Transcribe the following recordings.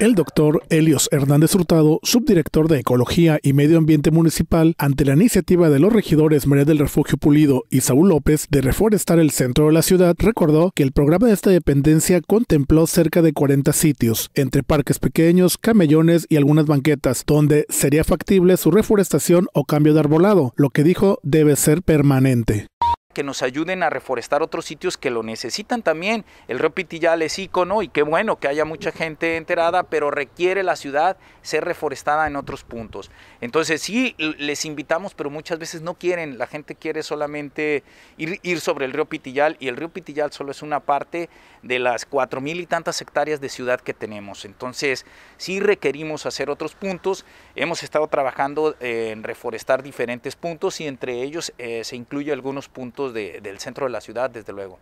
El doctor Elios Hernández Hurtado, subdirector de Ecología y Medio Ambiente Municipal, ante la iniciativa de los regidores María del Refugio Pulido y Saúl López de reforestar el centro de la ciudad, recordó que el programa de esta dependencia contempló cerca de 40 sitios, entre parques pequeños, camellones y algunas banquetas, donde sería factible su reforestación o cambio de arbolado, lo que dijo debe ser permanente que nos ayuden a reforestar otros sitios que lo necesitan también. El río Pitillal es ícono y qué bueno que haya mucha gente enterada, pero requiere la ciudad ser reforestada en otros puntos. Entonces sí, les invitamos, pero muchas veces no quieren. La gente quiere solamente ir, sobre el río Pitillal y el río Pitillal solo es una parte de las cuatro mil y tantas hectáreas de ciudad que tenemos. Entonces sí requerimos hacer otros puntos. Hemos estado trabajando en reforestar diferentes puntos y entre ellos eh, se incluye algunos puntos del centro de la ciudad, desde luego.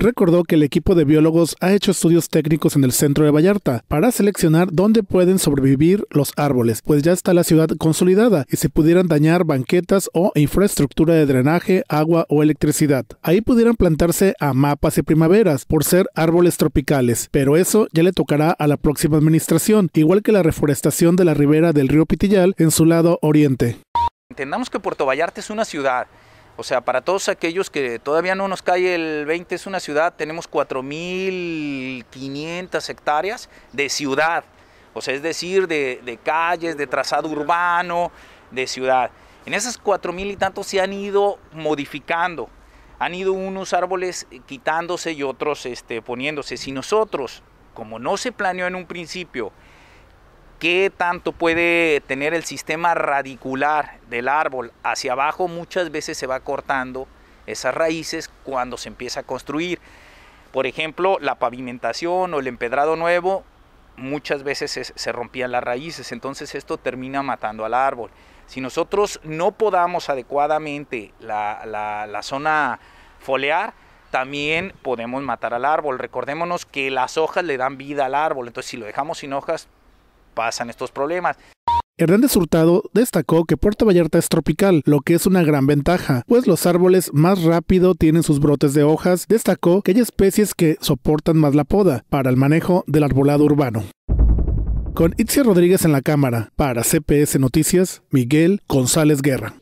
Recordó que el equipo de biólogos ha hecho estudios técnicos en el centro de Vallarta para seleccionar dónde pueden sobrevivir los árboles, pues ya está la ciudad consolidada y se pudieran dañar banquetas o infraestructura de drenaje, agua o electricidad. Ahí pudieran plantarse a mapas y primaveras por ser árboles tropicales, pero eso ya le tocará a la próxima administración, igual que la reforestación de la ribera del río Pitillal en su lado oriente. Entendamos que Puerto Vallarta es una ciudad o sea, para todos aquellos que todavía no nos cae el 20, es una ciudad, tenemos 4.500 hectáreas de ciudad, o sea, es decir, de, calles, de trazado urbano, de ciudad. En esas 4.000 y tantos se han ido modificando, han ido unos árboles quitándose y otros este, poniéndose. Si nosotros, como no se planeó en un principio, qué tanto puede tener el sistema radicular del árbol hacia abajo, muchas veces se va cortando esas raíces cuando se empieza a construir. Por ejemplo, la pavimentación o el empedrado nuevo, muchas veces se, rompían las raíces, entonces esto termina matando al árbol. Si nosotros no podamos adecuadamente la, la zona foliar, también podemos matar al árbol. Recordémonos que las hojas le dan vida al árbol, entonces si lo dejamos sin hojas, pasan estos problemas. Hernández Hurtado destacó que Puerto Vallarta es tropical, lo que es una gran ventaja, pues los árboles más rápido tienen sus brotes de hojas. Destacó que hay especies que soportan más la poda para el manejo del arbolado urbano. Con Itzia Rodríguez en la cámara, para CPS Noticias, Miguel González Guerra.